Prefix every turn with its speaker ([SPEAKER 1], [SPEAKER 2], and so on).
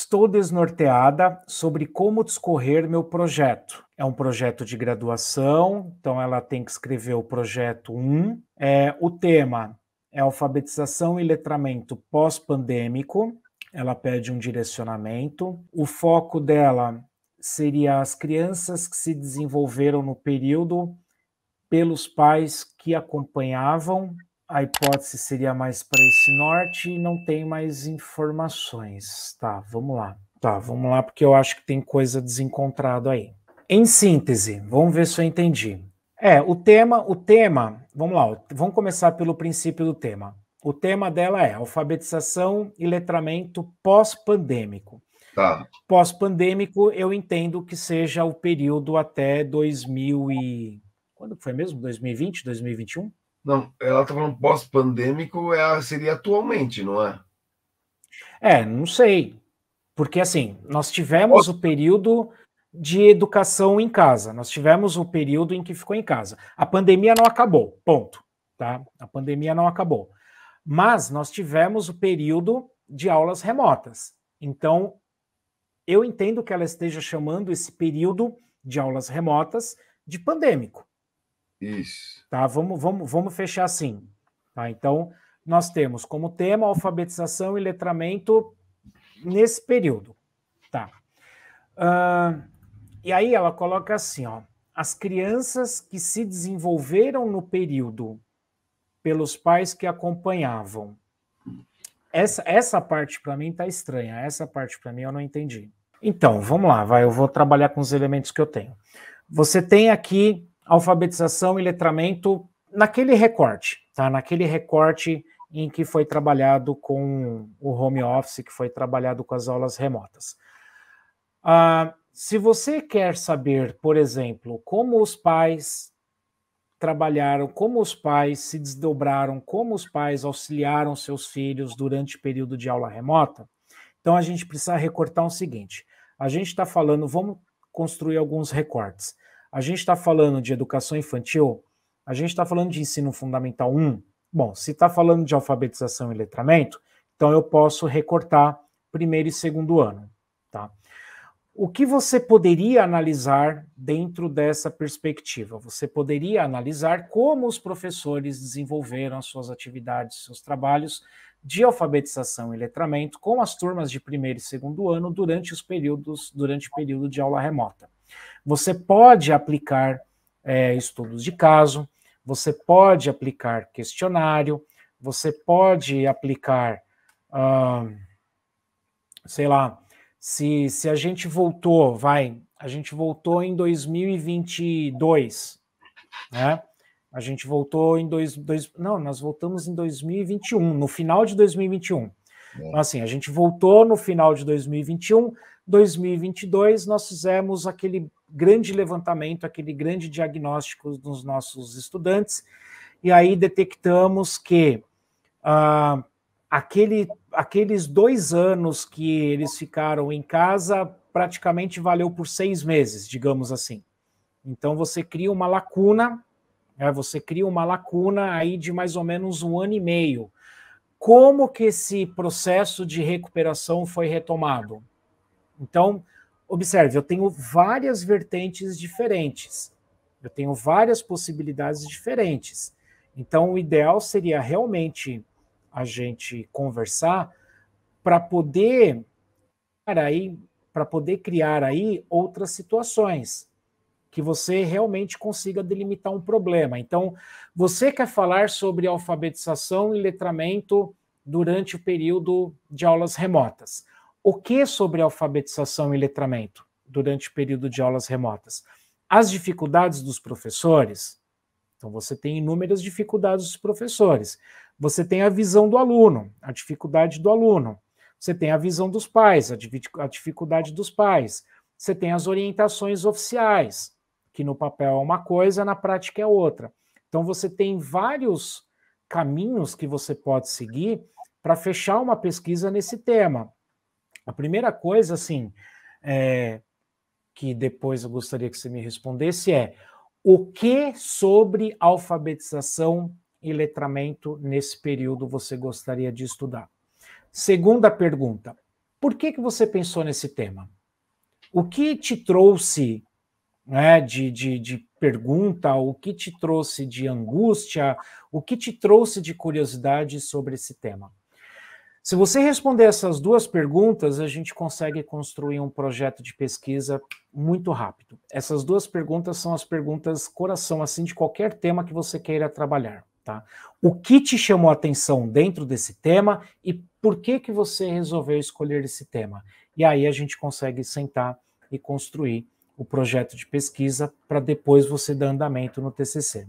[SPEAKER 1] Estou desnorteada sobre como discorrer meu projeto. É um projeto de graduação, então ela tem que escrever o projeto 1. É, o tema é alfabetização e letramento pós-pandêmico. Ela pede um direcionamento. O foco dela seria as crianças que se desenvolveram no período pelos pais que acompanhavam a hipótese seria mais para esse norte e não tem mais informações. Tá, vamos lá. Tá, vamos lá, porque eu acho que tem coisa desencontrado aí. Em síntese, vamos ver se eu entendi. É, o tema, o tema, vamos lá, vamos começar pelo princípio do tema. O tema dela é alfabetização e letramento pós-pandêmico. Tá. Pós-pandêmico, eu entendo que seja o período até 2000 e... Quando foi mesmo? 2020, 2021? Não, ela está falando pós-pandêmico é, seria atualmente, não é? É, não sei. Porque assim, nós tivemos o período de educação em casa, nós tivemos o período em que ficou em casa. A pandemia não acabou, ponto. Tá? A pandemia não acabou. Mas nós tivemos o período de aulas remotas. Então, eu entendo que ela esteja chamando esse período de aulas remotas de pandêmico. Isso. Tá, vamos, vamos, vamos fechar assim. Tá, então, nós temos como tema alfabetização e letramento nesse período. Tá. Uh, e aí ela coloca assim, ó. As crianças que se desenvolveram no período pelos pais que acompanhavam. Essa, essa parte para mim tá estranha. Essa parte para mim eu não entendi. Então, vamos lá, vai, eu vou trabalhar com os elementos que eu tenho. Você tem aqui alfabetização e letramento naquele recorte, tá? Naquele recorte em que foi trabalhado com o home office, que foi trabalhado com as aulas remotas. Ah, se você quer saber, por exemplo, como os pais trabalharam, como os pais se desdobraram, como os pais auxiliaram seus filhos durante o período de aula remota, então a gente precisa recortar o seguinte: a gente está falando, vamos construir alguns recortes a gente está falando de educação infantil, a gente está falando de ensino fundamental 1. Bom, se está falando de alfabetização e letramento, então eu posso recortar primeiro e segundo ano. Tá? O que você poderia analisar dentro dessa perspectiva? Você poderia analisar como os professores desenvolveram as suas atividades, seus trabalhos de alfabetização e letramento com as turmas de primeiro e segundo ano durante os períodos, durante o período de aula remota. Você pode aplicar é, estudos de caso, você pode aplicar questionário, você pode aplicar, sei lá, se, se a gente voltou, vai, a gente voltou em 2022, né? A gente voltou em dois, dois, não, nós voltamos em 2021, no final de 2021. Então, assim, a gente voltou no final de 2021, 2022 nós fizemos aquele grande levantamento, aquele grande diagnóstico dos nossos estudantes, e aí detectamos que ah, aquele, aqueles dois anos que eles ficaram em casa praticamente valeu por seis meses, digamos assim. Então você cria uma lacuna, né, você cria uma lacuna aí de mais ou menos um ano e meio como que esse processo de recuperação foi retomado. Então, observe, eu tenho várias vertentes diferentes. Eu tenho várias possibilidades diferentes. Então, o ideal seria realmente a gente conversar para poder aí para poder criar aí outras situações que você realmente consiga delimitar um problema. Então, você quer falar sobre alfabetização e letramento durante o período de aulas remotas. O que sobre alfabetização e letramento durante o período de aulas remotas? As dificuldades dos professores. Então, você tem inúmeras dificuldades dos professores. Você tem a visão do aluno, a dificuldade do aluno. Você tem a visão dos pais, a dificuldade dos pais. Você tem as orientações oficiais que no papel é uma coisa, na prática é outra. Então você tem vários caminhos que você pode seguir para fechar uma pesquisa nesse tema. A primeira coisa, assim, é, que depois eu gostaria que você me respondesse é o que sobre alfabetização e letramento nesse período você gostaria de estudar? Segunda pergunta: por que, que você pensou nesse tema? O que te trouxe né, de, de, de pergunta, o que te trouxe de angústia, o que te trouxe de curiosidade sobre esse tema. Se você responder essas duas perguntas, a gente consegue construir um projeto de pesquisa muito rápido. Essas duas perguntas são as perguntas coração assim de qualquer tema que você queira trabalhar, tá? O que te chamou a atenção dentro desse tema e por que que você resolveu escolher esse tema? E aí a gente consegue sentar e construir o projeto de pesquisa para depois você dar andamento no TCC.